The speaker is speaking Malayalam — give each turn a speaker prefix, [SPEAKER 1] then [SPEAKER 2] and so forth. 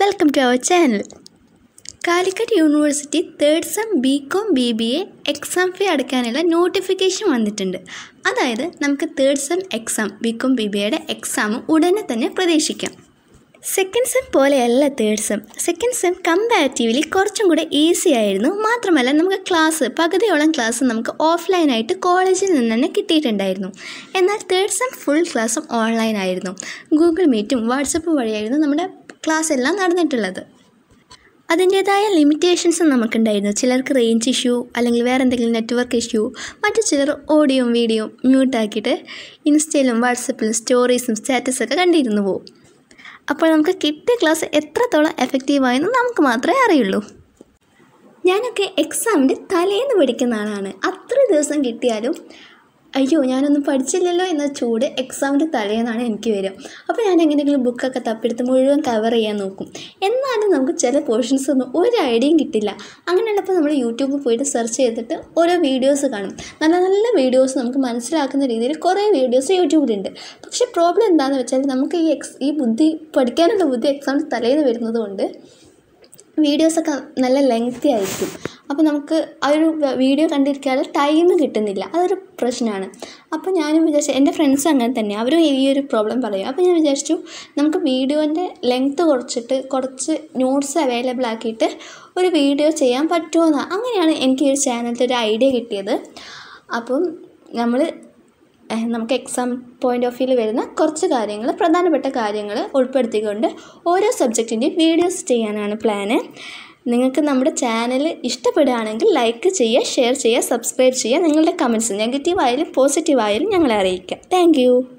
[SPEAKER 1] welcome to our channel Calicut university third sem B com B B A exam fee അടയ്ക്കാനുള്ള നോട്ടിഫിക്കേഷൻ വന്നിട്ടുണ്ട് അതായത് നമുക്ക് third sem exam B com B B എയുടെ എക്സാം ഉടനെ തന്നെ പ്രതീക്ഷിക്കാം സെക്കൻഡ് സെം പോലെയല്ല third sem second sem comparatively കുറച്ചും കൂടെ ഈസി ആയിരുന്നു മാത്രമല്ല നമുക്ക് ക്ലാസ് പകുതിയോളം ക്ലാസ് നമുക്ക് ഓഫ്ലൈനായിട്ട് കോളേജിൽ നിന്ന് തന്നെ കിട്ടിയിട്ടുണ്ടായിരുന്നു എന്നാൽ തേർഡ് സെം ഫുൾ ക്ലാസ്സും ഓൺലൈൻ ആയിരുന്നു ഗൂഗിൾ മീറ്റും വാട്സപ്പും വഴിയായിരുന്നു നമ്മുടെ ക്ലാസ് എല്ലാം നടന്നിട്ടുള്ളത് അതിൻ്റേതായ ലിമിറ്റേഷൻസ് നമുക്കുണ്ടായിരുന്നു ചിലർക്ക് റേഞ്ച് ഇഷ്യൂ അല്ലെങ്കിൽ വേറെ എന്തെങ്കിലും നെറ്റ്വർക്ക് ഇഷ്യൂ മറ്റു ചിലർ ഓഡിയോയും വീഡിയോയും മ്യൂട്ടാക്കിയിട്ട് ഇൻസ്റ്റയിലും വാട്സപ്പിലും സ്റ്റോറീസും സ്റ്റാറ്റസൊക്കെ കണ്ടിരുന്നു പോവും അപ്പോൾ നമുക്ക് കിട്ടിയ ക്ലാസ് എത്രത്തോളം എഫക്റ്റീവായെന്ന് നമുക്ക് മാത്രമേ അറിയുള്ളൂ ഞാനൊക്കെ എക്സാമിൻ്റെ തലേന്ന് പഠിക്കുന്ന ആളാണ് അത്ര ദിവസം കിട്ടിയാലും അയ്യോ ഞാനൊന്നും പഠിച്ചില്ലല്ലോ എന്ന ചൂട് എക്സാമിൻ്റെ തലേന്നാണ് എനിക്ക് വരും അപ്പോൾ ഞാൻ എങ്ങനെയെങ്കിലും ബുക്കൊക്കെ തപ്പിയെടുത്ത് മുഴുവൻ കവർ ചെയ്യാൻ നോക്കും എന്നാലും നമുക്ക് ചില പോർഷൻസ് ഒന്നും ഒരു ഐഡിയയും കിട്ടില്ല അങ്ങനെയുള്ളപ്പോൾ നമ്മൾ യൂട്യൂബിൽ പോയിട്ട് സെർച്ച് ചെയ്തിട്ട് ഓരോ വീഡിയോസ് കാണും നല്ല നല്ല വീഡിയോസ് നമുക്ക് മനസ്സിലാക്കുന്ന രീതിയിൽ കുറേ വീഡിയോസ് യൂട്യൂബിലുണ്ട് പക്ഷേ പ്രോബ്ലം എന്താണെന്ന് വെച്ചാൽ നമുക്ക് ഈ എക്സ് ഈ ബുദ്ധി പഠിക്കാനുള്ള ബുദ്ധി എക്സാമിൻ്റെ തലേന്ന് വരുന്നത് കൊണ്ട് വീഡിയോസൊക്കെ നല്ല ലെങ്തി ആയിരിക്കും അപ്പോൾ നമുക്ക് ആ ഒരു വീഡിയോ കണ്ടിരിക്കാതെ ടൈം കിട്ടുന്നില്ല അതൊരു പ്രശ്നമാണ് അപ്പോൾ ഞാനും വിചാരിച്ചു എൻ്റെ ഫ്രണ്ട്സ് അങ്ങനെ തന്നെ അവരും ഈ ഒരു പ്രോബ്ലം പറയും അപ്പോൾ ഞാൻ വിചാരിച്ചു നമുക്ക് വീഡിയോൻ്റെ ലെങ്ത്ത് കുറച്ചിട്ട് കുറച്ച് നോട്ട്സ് അവൈലബിൾ ആക്കിയിട്ട് ഒരു വീഡിയോ ചെയ്യാൻ പറ്റുമെന്ന് അങ്ങനെയാണ് എനിക്ക് ഈ ഒരു ചാനലിൻ്റെ ഒരു ഐഡിയ കിട്ടിയത് അപ്പം നമ്മൾ നമുക്ക് എക്സാം പോയിൻ്റ് ഓഫ് വ്യൂവിൽ വരുന്ന കുറച്ച് കാര്യങ്ങൾ പ്രധാനപ്പെട്ട കാര്യങ്ങൾ ഉൾപ്പെടുത്തിക്കൊണ്ട് ഓരോ സബ്ജക്റ്റിൻ്റെയും വീഡിയോസ് ചെയ്യാനാണ് പ്ലാന് നിങ്ങൾക്ക് നമ്മുടെ ചാനൽ ഇഷ്ടപ്പെടുകയാണെങ്കിൽ ലൈക്ക് ചെയ്യുക ഷെയർ ചെയ്യുക സബ്സ്ക്രൈബ് ചെയ്യുക നിങ്ങളുടെ കമൻസ് നെഗറ്റീവ് ആയാലും പോസിറ്റീവ് ആയാലും ഞങ്ങളെ അറിയിക്കുക താങ്ക്